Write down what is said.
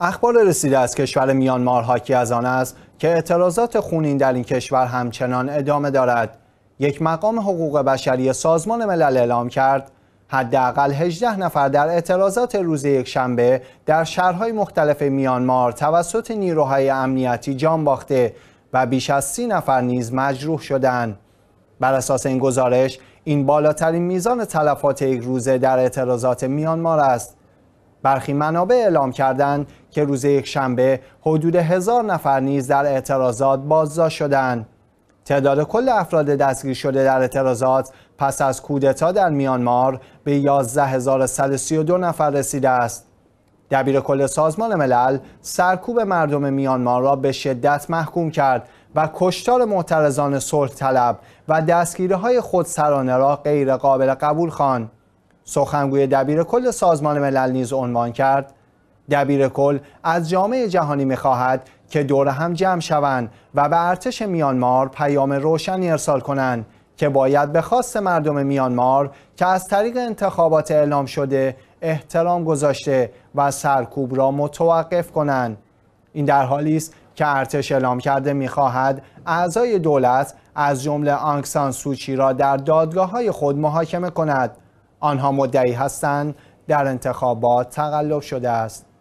اخبار رسیده از کشور میانمار حاکی از آن است که اعتراضات خونین در این کشور همچنان ادامه دارد یک مقام حقوق بشری سازمان ملل اعلام کرد حداقل 18 نفر در اعتراضات روز شنبه در شهرهای مختلف میانمار توسط نیروهای امنیتی جان باخته و بیش از 30 نفر نیز مجروح شدند بر اساس این گزارش این بالاترین میزان تلفات یک روزه در اعتراضات میانمار است برخی منابع اعلام کردند که روز یک شنبه حدود هزار نفر نیز در اعتراضات بازداشت شدند. تعداد کل افراد دستگیر شده در اعتراضات پس از کودتا در میانمار به 11132 نفر رسیده است. دبیر کل سازمان ملل سرکوب مردم میانمار را به شدت محکوم کرد و کشتار معترضان صلح طلب و دستگیرهای های خودسرانه را غیر قابل قبول خواند. سخنگوی دبیر کل سازمان ملل نیز عنوان کرد دبیر کل از جامعه جهانی میخواهد که دور هم جمع شوند و به ارتش میانمار پیام روشنی ارسال کنند که باید به خواست مردم میانمار که از طریق انتخابات اعلام شده احترام گذاشته و سرکوب را متوقف کنند این در حالی است که ارتش اعلام کرده میخواهد اعضای دولت از جمله آنکسان سوچی را در دادگاه های خود محاکمه کند آنها مدعی هستند در انتخابات تقلب شده است